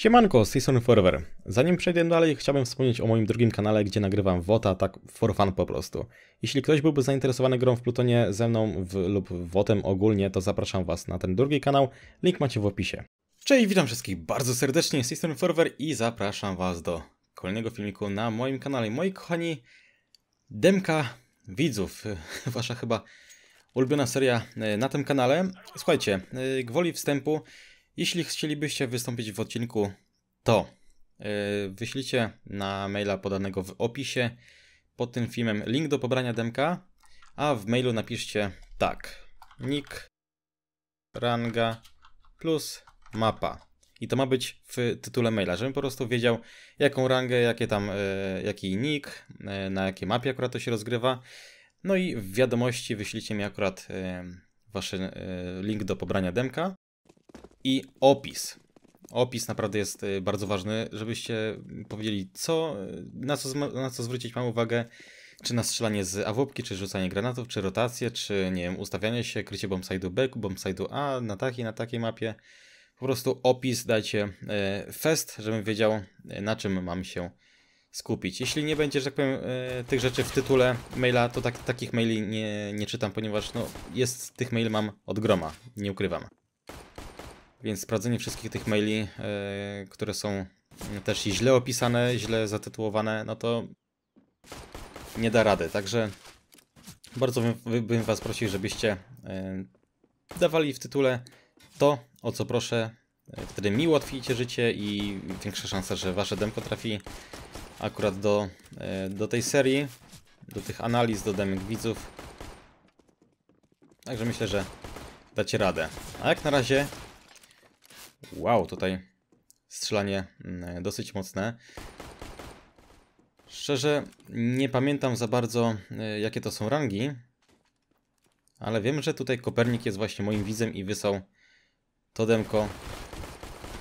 Siemanko, z Forever. Zanim przejdę dalej, chciałbym wspomnieć o moim drugim kanale, gdzie nagrywam WOTA, tak for fun po prostu. Jeśli ktoś byłby zainteresowany grą w Plutonie ze mną w, lub WOTem ogólnie, to zapraszam Was na ten drugi kanał, link macie w opisie. Cześć, witam wszystkich bardzo serdecznie, z Forever i zapraszam Was do kolejnego filmiku na moim kanale. Moi kochani, demka widzów, wasza chyba ulubiona seria e, na tym kanale. Słuchajcie, e, gwoli wstępu, jeśli chcielibyście wystąpić w odcinku, to e, wyślijcie na maila podanego w opisie pod tym filmem link do pobrania demka, a w mailu napiszcie tak, nick, ranga plus mapa. I to ma być w tytule maila, żebym po prostu wiedział, jaką rangę, jakie tam, e, jaki nick, e, na jakiej mapie akurat to się rozgrywa. No i w wiadomości wyślijcie mi akurat wasz link do pobrania demka i opis. Opis naprawdę jest y, bardzo ważny, żebyście powiedzieli, co, y, na, co, na co zwrócić mam uwagę, czy na strzelanie z awopki, czy rzucanie granatów, czy rotację, czy nie wiem, ustawianie się, krycie bombsiteu B, bombsiteu A, na takiej, na takiej mapie. Po prostu opis dajcie y, fest, żebym wiedział, na czym mam się skupić. Jeśli nie będzie, że tak powiem, tych rzeczy w tytule maila, to tak, takich maili nie, nie czytam, ponieważ no, jest tych mail mam od groma, nie ukrywam. Więc sprawdzenie wszystkich tych maili, e, które są też źle opisane, źle zatytułowane, no to nie da rady. Także bardzo bym, bym Was prosił, żebyście e, dawali w tytule to, o co proszę. E, wtedy mi ułatwicie życie i większa szansa, że Wasze demko trafi akurat do, do tej serii, do tych analiz, do demek widzów. Także myślę, że dacie radę. A jak na razie Wow, tutaj strzelanie mm, dosyć mocne. Szczerze nie pamiętam za bardzo y, jakie to są rangi, ale wiem, że tutaj Kopernik jest właśnie moim widzem i wysłał Todemko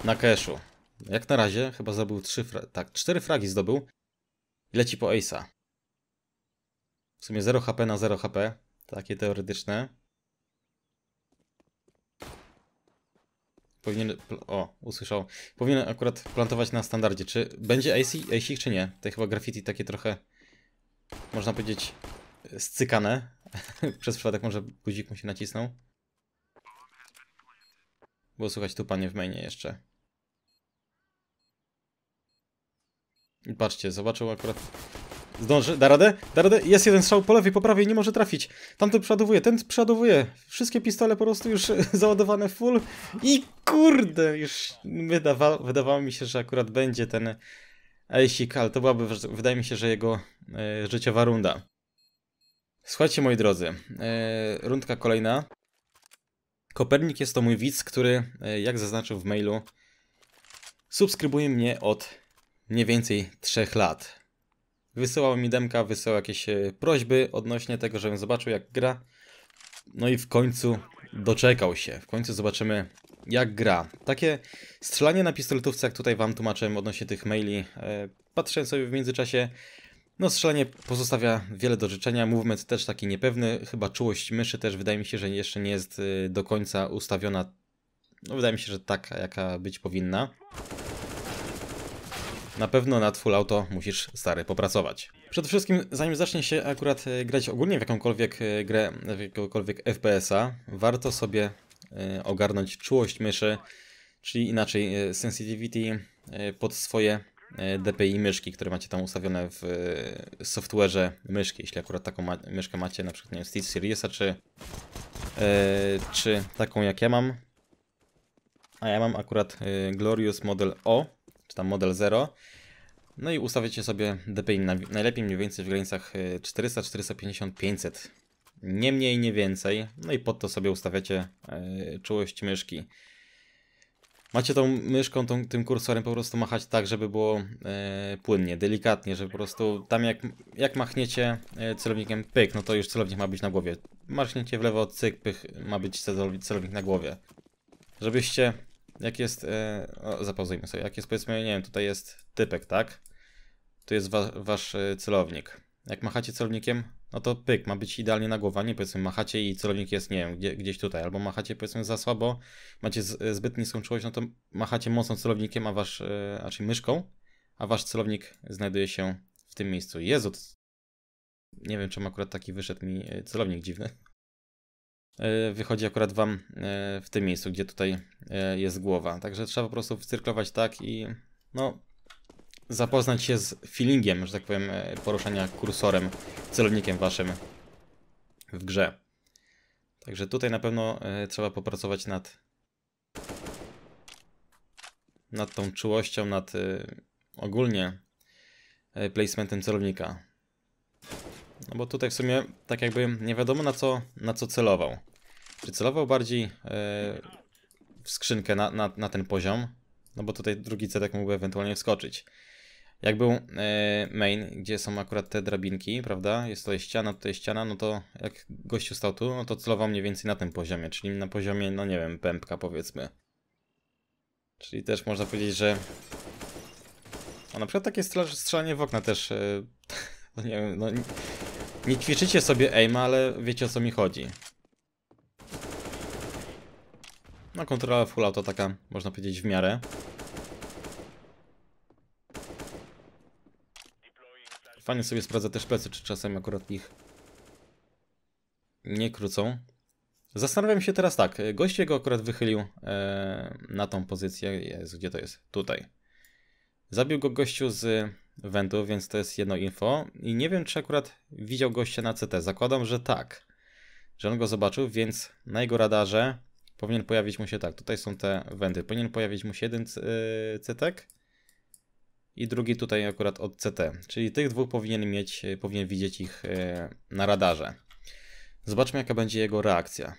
na keszu. Jak na razie chyba zdobył 3 tak, 4 fragi zdobył i leci po Ace'a. W sumie 0 HP na 0 HP, takie teoretyczne. Powinien. O, usłyszał. Powinien akurat plantować na standardzie. Czy będzie AC, AC czy nie? To chyba graffiti takie trochę. Można powiedzieć. Scykane. Przez przypadek może guzik mu się nacisnął. Było słychać tu panie w mainie jeszcze. I patrzcie, zobaczył akurat Zdąży, da radę? Da radę? Jest jeden strzał po lewej, po prawej, nie może trafić. Tamten przeładowuje, ten przeładowuje. Wszystkie pistole po prostu już załadowane full. I kurde, już wydawa wydawało mi się, że akurat będzie ten Aisik, ale to byłaby, wydaje mi się, że jego e, życiowa runda. Słuchajcie, moi drodzy, e, rundka kolejna. Kopernik jest to mój widz, który, e, jak zaznaczył w mailu, subskrybuje mnie od mniej więcej 3 lat. Wysyłał mi demka, wysyłał jakieś e, prośby odnośnie tego, żebym zobaczył jak gra. No i w końcu doczekał się. W końcu zobaczymy jak gra. Takie strzelanie na pistoletówce, jak tutaj wam tłumaczyłem odnośnie tych maili, e, Patrzę sobie w międzyczasie. No strzelanie pozostawia wiele do życzenia, movement też taki niepewny, chyba czułość myszy też wydaje mi się, że jeszcze nie jest e, do końca ustawiona, no wydaje mi się, że taka jaka być powinna. Na pewno nad full auto musisz, stary, popracować. Przede wszystkim, zanim zacznie się akurat e, grać ogólnie w jakąkolwiek e, grę, w jakiegokolwiek FPS-a, warto sobie e, ogarnąć czułość myszy, czyli inaczej sensitivity pod swoje DPI myszki, które macie tam ustawione w software'ze myszki, jeśli akurat taką ma myszkę macie, na przykład nie wiem, Steel Seriesa, czy, czy taką jak ja mam. A ja mam akurat Glorious Model O, tam model 0. No i ustawiacie sobie DPI najlepiej mniej więcej w granicach 400, 450, 500. Nie mniej, nie więcej. No i pod to sobie ustawiacie e, czułość myszki. Macie tą myszką, tą, tym kursorem po prostu machać tak, żeby było e, płynnie, delikatnie, żeby po prostu tam jak, jak machniecie e, celownikiem pyk, no to już celownik ma być na głowie. Machniecie w lewo cyk, pych, ma być celownik na głowie. Żebyście jak jest, e, o, zapauzujmy sobie, jak jest powiedzmy, nie wiem, tutaj jest typek, tak? Tu jest wa wasz e, celownik. Jak machacie celownikiem, no to pyk, ma być idealnie na głowa, nie powiedzmy machacie i celownik jest, nie wiem, gdzie, gdzieś tutaj, albo machacie powiedzmy za słabo, macie e, zbyt niską czułość, no to machacie mocno celownikiem, a wasz, yy, znaczy myszką, a wasz celownik znajduje się w tym miejscu. Jezu, nie wiem czemu akurat taki wyszedł mi celownik dziwny. E, wychodzi akurat Wam e, w tym miejscu, gdzie tutaj e, jest głowa. Także trzeba po prostu wycyrklować tak i no, zapoznać się z feelingiem, że tak powiem, poruszania kursorem, celownikiem Waszym w grze. Także tutaj na pewno trzeba popracować nad nad tą czułością, nad ogólnie placementem celownika. No bo tutaj w sumie tak jakby nie wiadomo na co, na co celował. Czy celował bardziej yy, w skrzynkę na, na, na, ten poziom? No bo tutaj drugi cetek mógłby ewentualnie wskoczyć. Jak był yy, main, gdzie są akurat te drabinki, prawda? Jest tutaj ściana, tutaj ściana, no to jak gościu stał tu, no to celował mniej więcej na tym poziomie, czyli na poziomie, no nie wiem, pępka powiedzmy. Czyli też można powiedzieć, że... No na przykład takie strzelanie w okna też... Yy, no nie wiem, no... Nie ćwiczycie sobie aima, ale wiecie o co mi chodzi. No kontrola full auto taka, można powiedzieć, w miarę. Fajnie sobie sprawdza też specy, czy czasem akurat ich nie krócą. Zastanawiam się teraz tak, gość jego akurat wychylił e, na tą pozycję, jest, gdzie to jest? Tutaj. Zabił go gościu z wędrów, więc to jest jedno info. I nie wiem, czy akurat widział gościa na CT. Zakładam, że tak, że on go zobaczył, więc na jego radarze powinien pojawić mu się tak. Tutaj są te wędy. Powinien pojawić mu się jeden yy, e, CT i drugi tutaj akurat od CT. Czyli tych dwóch powinien mieć, e, powinien widzieć ich e, na radarze. Zobaczmy, jaka będzie jego reakcja.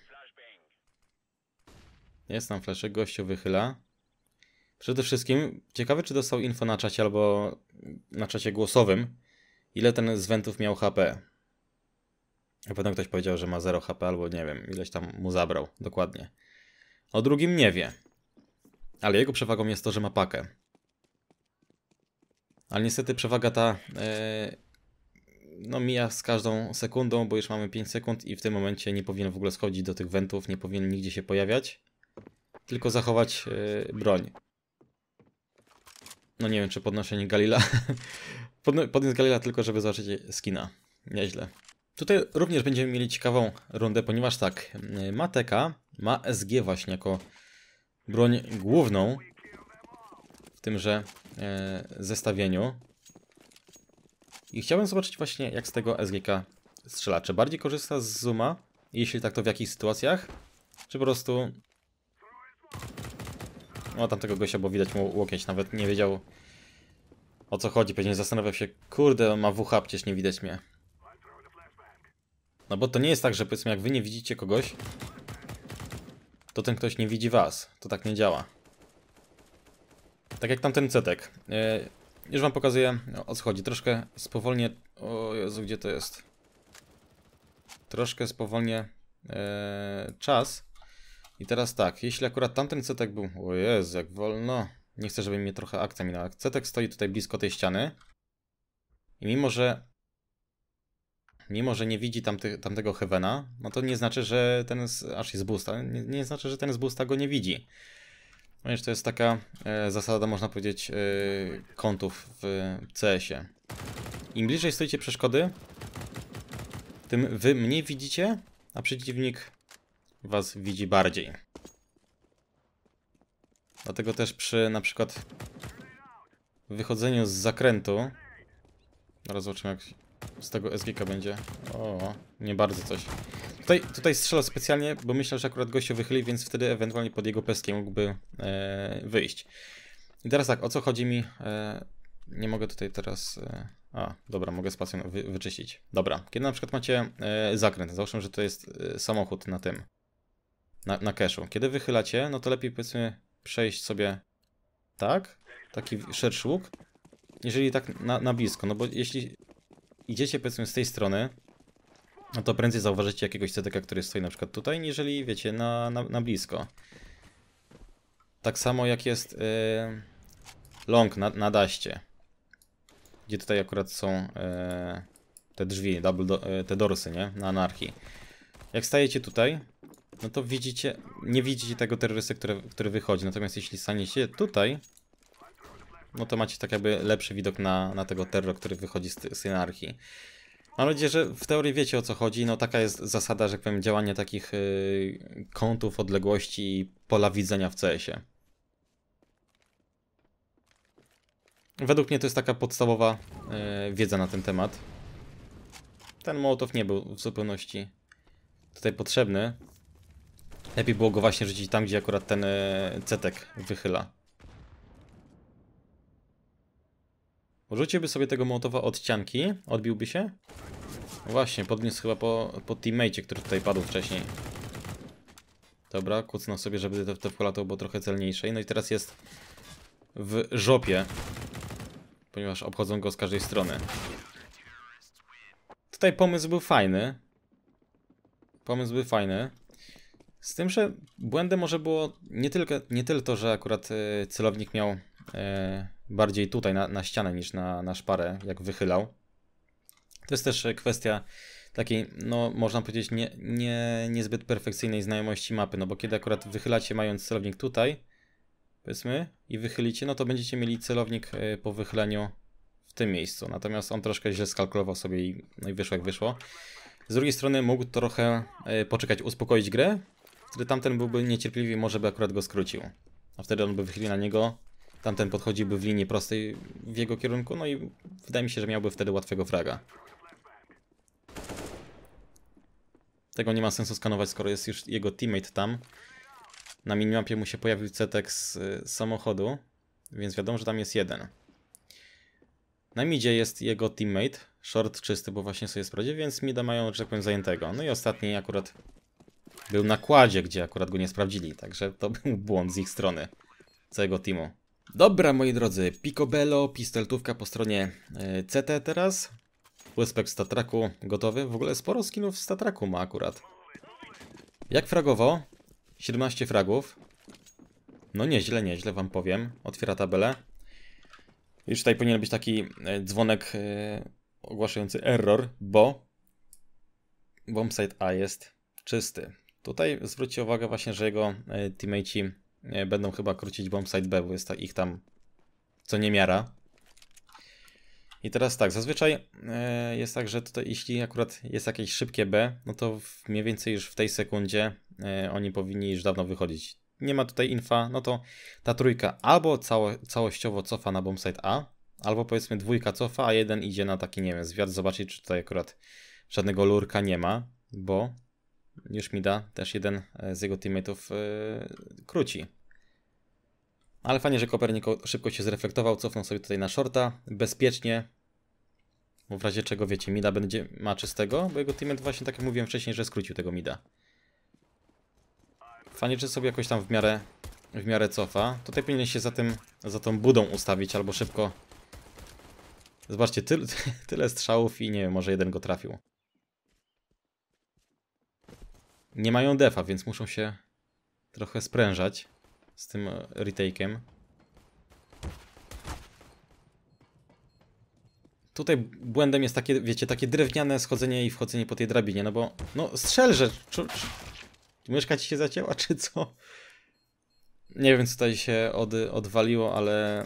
Jest tam flaszek, gościu wychyla. Przede wszystkim ciekawy, czy dostał info na czacie albo na czacie głosowym, ile ten z wentów miał HP. Na pewno ktoś powiedział, że ma 0 HP albo nie wiem, ileś tam mu zabrał dokładnie. O drugim nie wie. Ale jego przewagą jest to, że ma pakę. Ale niestety przewaga ta yy, no mija z każdą sekundą, bo już mamy 5 sekund i w tym momencie nie powinien w ogóle schodzić do tych wentów, nie powinien nigdzie się pojawiać, tylko zachować yy, broń. No nie wiem, czy podnoszenie Galila. Podniósł Galila tylko, żeby zobaczyć skina. Nieźle. Tutaj również będziemy mieli ciekawą rundę, ponieważ tak, Mateka ma SG właśnie jako broń główną w tymże e, zestawieniu. I chciałbym zobaczyć właśnie jak z tego SGK strzela. Czy bardziej korzysta z zooma? Jeśli tak, to w jakich sytuacjach? Czy po prostu o, no, tamtego gościa, bo widać mu łokieć, nawet nie wiedział o co chodzi. Pewnie zastanawiał się, kurde, ma WH, przecież nie widać mnie. No bo to nie jest tak, że powiedzmy, jak wy nie widzicie kogoś, to ten ktoś nie widzi was. To tak nie działa. Tak jak tamten cetek. Yy, już wam pokazuję, no, o co chodzi. Troszkę spowolnie. O Jezu, gdzie to jest? Troszkę spowolnie. czas i teraz tak, jeśli akurat tamten cetek był... O Jezu, jak wolno. Nie chcę, żeby mnie trochę akcja minęła. Cetek stoi tutaj blisko tej ściany. I mimo, że... Mimo, że nie widzi tamty, tamtego Heavena, no to nie znaczy, że ten... Aż jest boosta. Nie, nie znaczy, że ten z boosta go nie widzi. Ponieważ to jest taka e, zasada, można powiedzieć, e, kątów w CS-ie. Im bliżej stoicie przeszkody, tym wy mniej widzicie, a przeciwnik was widzi bardziej. Dlatego też przy na przykład wychodzeniu z zakrętu Zaraz zobaczymy jak z tego SGK będzie O, nie bardzo coś Tutaj, tutaj strzela specjalnie, bo myślę, że akurat gość się wychyli, więc wtedy ewentualnie pod jego pestkiem mógłby e, wyjść I teraz tak, o co chodzi mi e, Nie mogę tutaj teraz e, A, dobra, mogę spacją wy, wyczyścić Dobra, kiedy na przykład macie e, zakręt Załóżmy, że to jest e, samochód na tym na, na cache'u. Kiedy wychylacie, no to lepiej powiedzmy przejść sobie tak, taki szerszy łuk, jeżeli tak na, na blisko, no bo jeśli idziecie powiedzmy z tej strony, no to prędzej zauważycie jakiegoś cedeka, który stoi na przykład tutaj, niżeli wiecie, na, na, na blisko. Tak samo jak jest yy, long na, na daście, gdzie tutaj akurat są yy, te drzwi, double do, yy, te dorsy, nie? Na anarchii. Jak stajecie tutaj, no to widzicie, nie widzicie tego terrorysty, który, który wychodzi. Natomiast jeśli staniecie tutaj, no to macie tak jakby lepszy widok na, na tego terror, który wychodzi z, z Mam nadzieję, że w teorii wiecie o co chodzi. No taka jest zasada, że jak powiem, działania takich yy, kątów, odległości i pola widzenia w CS-ie. Według mnie to jest taka podstawowa yy, wiedza na ten temat. Ten Mołotow nie był w zupełności tutaj potrzebny. Lepiej było go właśnie rzucić tam, gdzie akurat ten e, cetek wychyla. Rzuciłby sobie tego mołotowa od ścianki, odbiłby się. Właśnie, podniósł chyba po, po teammate, który tutaj padł wcześniej. Dobra, kucnął sobie, żeby to, to wkolatał było trochę celniejsze. No i teraz jest w żopie, ponieważ obchodzą go z każdej strony. Tutaj pomysł był fajny. Pomysł był fajny. Z tym, że błędem może było nie, tylko, nie tyle to, że akurat e, celownik miał e, bardziej tutaj na, na ścianę niż na, na szparę, jak wychylał. To jest też e, kwestia takiej, no można powiedzieć, nie, nie, niezbyt perfekcyjnej znajomości mapy, no bo kiedy akurat wychylacie mając celownik tutaj, powiedzmy, i wychylicie, no to będziecie mieli celownik po wychyleniu w tym miejscu. Natomiast on troszkę źle skalkulował sobie i, no i wyszło jak wyszło. Z drugiej strony mógł trochę poczekać, uspokoić grę, wtedy tamten byłby niecierpliwy może by akurat go skrócił. A wtedy on by wychylił na niego, tamten podchodziłby w linii prostej w jego kierunku, no i wydaje mi się, że miałby wtedy łatwego fraga. Tego nie ma sensu skanować, skoro jest już jego teammate tam. Na minimapie mu się pojawił cetek z y, samochodu, więc wiadomo, że tam jest jeden. Na midzie jest jego teammate, short czysty, bo właśnie sobie sprawdził, więc mida mają, że tak powiem, zajętego. No i ostatni akurat był na kładzie, gdzie akurat go nie sprawdzili, także to był błąd z ich strony, całego teamu. Dobra, moi drodzy, Picobello, pistoletówka po stronie yy, e, CT teraz. łyspek w Statraku gotowy. W ogóle sporo skinów w Statraku ma akurat. Jak fragowo? 17 fragów. No nieźle, nieźle wam powiem. Otwiera tabelę. Już tutaj powinien być taki e, dzwonek yy, ogłaszający error, bo bombsite A jest czysty. Tutaj zwróćcie uwagę właśnie, że jego e, teammateci e, będą chyba krócić bombsite B, bo jest ich tam co niemiara. I teraz tak, zazwyczaj e, jest tak, że tutaj jeśli akurat jest jakieś szybkie B, no to mniej więcej już w tej sekundzie oni powinni już dawno wychodzić. Nie ma tutaj infa, no to ta trójka albo cało, całościowo cofa na bombsite A, albo powiedzmy dwójka cofa, a jeden idzie na taki, nie wiem, zwiat, zobaczyć czy tutaj akurat żadnego lurka nie ma, bo już mi da, też jeden e, z jego teammateów yy, króci. Ale fajnie, że Kopernik szybko się zreflektował, cofnął sobie tutaj na shorta, bezpiecznie. Bo w razie czego, wiecie, Mida będzie ma czystego, bo jego teammate właśnie, tak jak mówiłem wcześniej, że skrócił tego Mida. Fajnie, że sobie jakoś tam w miarę, w miarę cofa. Tutaj powinien się za, tym, za tą budą ustawić, albo szybko... Zobaczcie, tyle strzałów i nie wiem, może jeden go trafił. Nie mają defa, więc muszą się trochę sprężać z tym e, retake'em. Tutaj błędem jest takie, wiecie, takie drewniane schodzenie i wchodzenie po tej drabinie, no bo... No strzelże! Czy, czy myszka ci się zacięła, czy co? Nie wiem, co tutaj się od, odwaliło, ale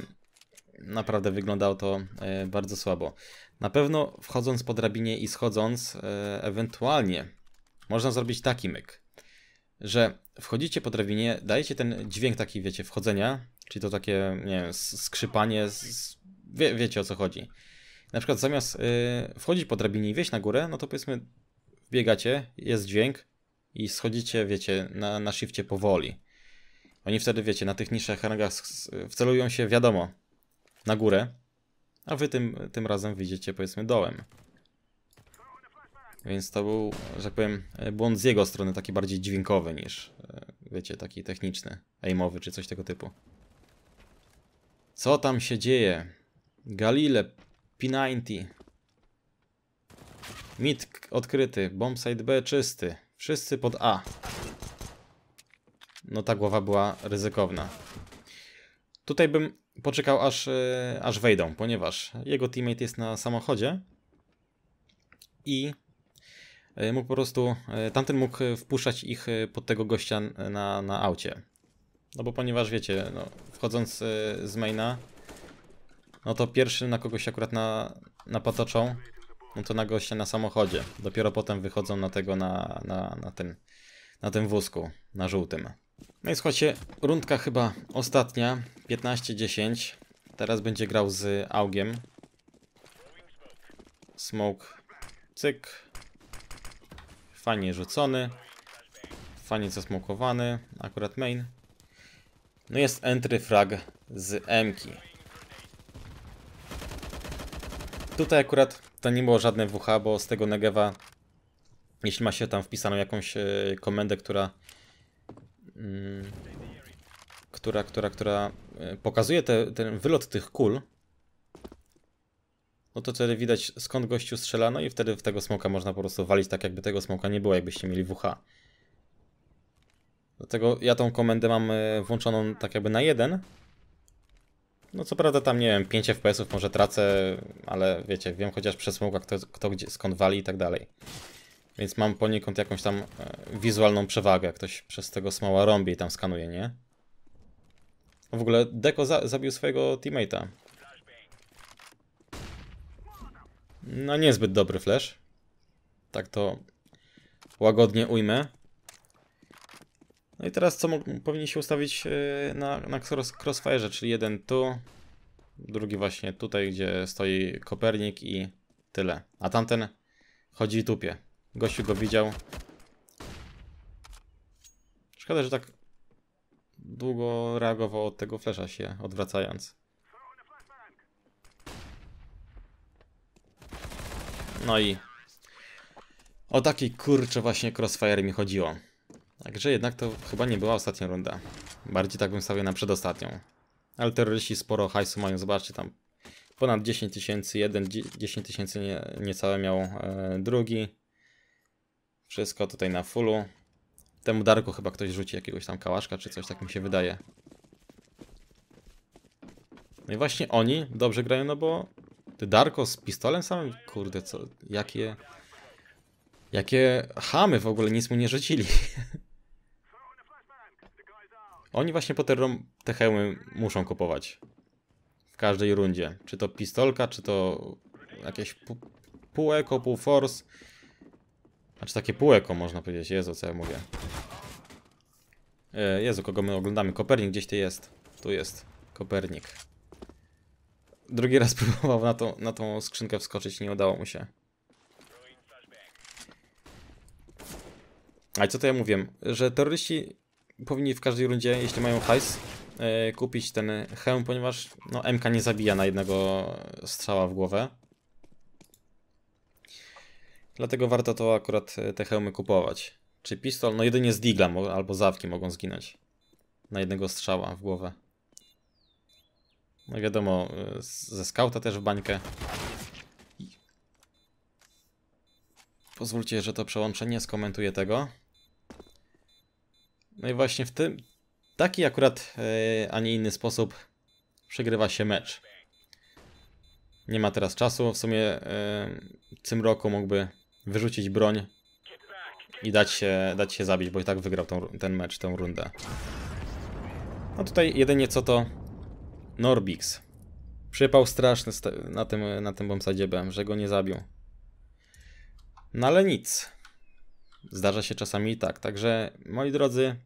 naprawdę wyglądało to e, bardzo słabo. Na pewno wchodząc po drabinie i schodząc, e, ewentualnie można zrobić taki myk, że wchodzicie po drabinie, dajecie ten dźwięk taki, wiecie, wchodzenia, czyli to takie, nie wiem, skrzypanie, z... Wie, wiecie o co chodzi. Na przykład zamiast y, wchodzić po drabinie i wejść na górę, no to powiedzmy biegacie, jest dźwięk i schodzicie, wiecie, na, na shifcie powoli. Oni wtedy, wiecie, na tych niższych rangach wcelują się, wiadomo, na górę, a wy tym, tym razem widzicie powiedzmy, dołem. Więc to był, że tak powiem, e, błąd z jego strony, taki bardziej dźwiękowy niż, e, wiecie, taki techniczny, aimowy czy coś tego typu. Co tam się dzieje? Galile, P90. Mit odkryty, bombsite B czysty. Wszyscy pod A. No ta głowa była ryzykowna. Tutaj bym poczekał aż, e, aż wejdą, ponieważ jego teammate jest na samochodzie i E, mógł po prostu, e, tamten mógł e, wpuszczać ich pod tego gościa na, na aucie. No bo ponieważ wiecie, no, wchodząc z maina, no to pierwszy na kogoś akurat na, napatoczą, no to na gościa na samochodzie. Dopiero potem wychodzą na tego na, na, na, tym, na tym wózku, na żółtym. No i słuchajcie, rundka chyba ostatnia, 15-10. Teraz będzie grał z Augiem. Smoke, cyk, Fajnie rzucony. Fajnie zasmokowany. Akurat main. No jest entry frag z Mki. Tutaj akurat to nie było żadne WH, bo z tego Negewa, jeśli ma się tam wpisaną jakąś yy, komendę, która, yy, która, która, która, yy, pokazuje te, ten wylot tych kul, no to wtedy widać skąd gościu strzela, no i wtedy w tego smoka można po prostu walić tak jakby tego smoka nie było, jakbyście mieli WH. Dlatego ja tą komendę mam e, włączoną tak jakby na jeden. No co prawda tam, nie wiem, 5 FPS-ów może tracę, ale wiecie, wiem chociaż przez smoka kto, kto gdzie, skąd wali i tak dalej. Więc mam poniekąd jakąś tam e, wizualną przewagę. jak Ktoś przez tego smoła rąbi i tam skanuje, nie? W ogóle Deko za zabił swojego teammate'a. No niezbyt dobry flash. Tak to łagodnie ujmę. No i teraz co powinniście ustawić y, na, na cross crossfire, czyli jeden tu, drugi właśnie tutaj, gdzie stoi Kopernik i tyle. A tamten chodzi i tupie. Gościu go widział. Szkoda, że tak długo reagował od tego flesza się odwracając. No i o takiej kurczę właśnie crossfire mi chodziło. Także jednak to chyba nie była ostatnia runda. Bardziej tak bym stawił na przedostatnią. Ale terroryści sporo hajsu mają, zobaczcie tam ponad 10 tysięcy, jeden 10 tysięcy nie, niecałe miał e, drugi. Wszystko tutaj na fullu. Temu Darku chyba ktoś rzuci jakiegoś tam kałaszka czy coś, tak mi się wydaje. No i właśnie oni dobrze grają, no bo ty Darko z pistolem samym? Kurde, co? Jakie... Jakie chamy w ogóle nic mu nie rzucili. Oni właśnie po te hełmy muszą kupować. W każdej rundzie. Czy to pistolka, czy to jakieś pół eko, pół force. Znaczy takie pół eko można powiedzieć. Jezu, co ja mówię. E, Jezu, kogo my oglądamy? Kopernik gdzieś ty jest. Tu jest. Kopernik. Drugi raz próbował na tą, na tą skrzynkę wskoczyć, nie udało mu się. A co to ja mówię? Że terroryści powinni w każdej rundzie, jeśli mają hajs, yy, kupić ten hełm, ponieważ no, MK nie zabija na jednego strzała w głowę. Dlatego warto to akurat e, te hełmy kupować. Czy pistol? No jedynie z digla albo zawki mogą zginąć. Na jednego strzała w głowę. No wiadomo, ze skauta też w bańkę. Pozwólcie, że to przełączenie skomentuję tego. No i właśnie w tym, taki akurat, e, a nie inny sposób przegrywa się mecz. Nie ma teraz czasu, w sumie e, tym roku mógłby wyrzucić broń i dać się, dać się zabić, bo i tak wygrał tą, ten mecz, tę rundę. No tutaj jedynie co to Norbix. Przypał straszny na tym, na tym bombsadzie byłem, że go nie zabił. No ale nic. Zdarza się czasami i tak. Także, moi drodzy,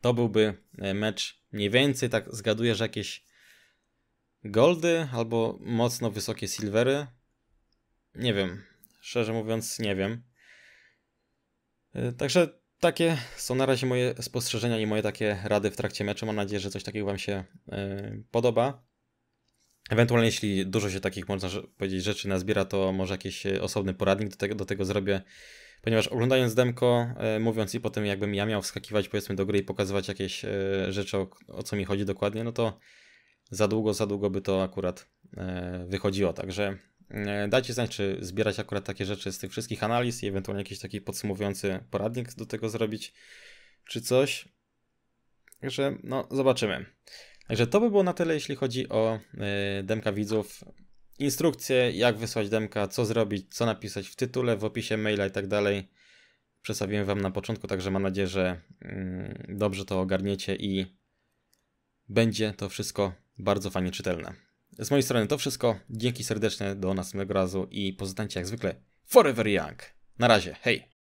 to byłby e, mecz mniej więcej, tak zgaduję, że jakieś goldy albo mocno wysokie silvery. Nie wiem. Szczerze mówiąc, nie wiem. E, także takie są na razie moje spostrzeżenia i moje takie rady w trakcie meczu. Mam nadzieję, że coś takiego Wam się yy, podoba. Ewentualnie, jeśli dużo się takich, można powiedzieć, rzeczy nazbiera, to może jakiś e, osobny poradnik do tego, do tego zrobię. Ponieważ oglądając demko, yy, mówiąc i potem jakbym ja miał wskakiwać powiedzmy do gry i pokazywać jakieś yy, rzeczy, o, o, co mi chodzi dokładnie, no to za długo, za długo by to akurat wychodziło. Także E, dajcie znać, czy zbierać akurat takie rzeczy z tych wszystkich analiz i ewentualnie jakiś taki podsumowujący poradnik do tego zrobić, czy coś. Także, no, zobaczymy. Także to by było na tyle, jeśli chodzi o e, demka widzów. Instrukcje, jak wysłać demka, co zrobić, co napisać w tytule, w opisie maila i tak dalej. Przedstawiłem Wam na początku, także mam nadzieję, że mm, dobrze to ogarniecie i będzie to wszystko bardzo fajnie czytelne. Z mojej strony to wszystko. Dzięki serdeczne, do następnego razu i pozostańcie jak zwykle forever young. Na razie, hej!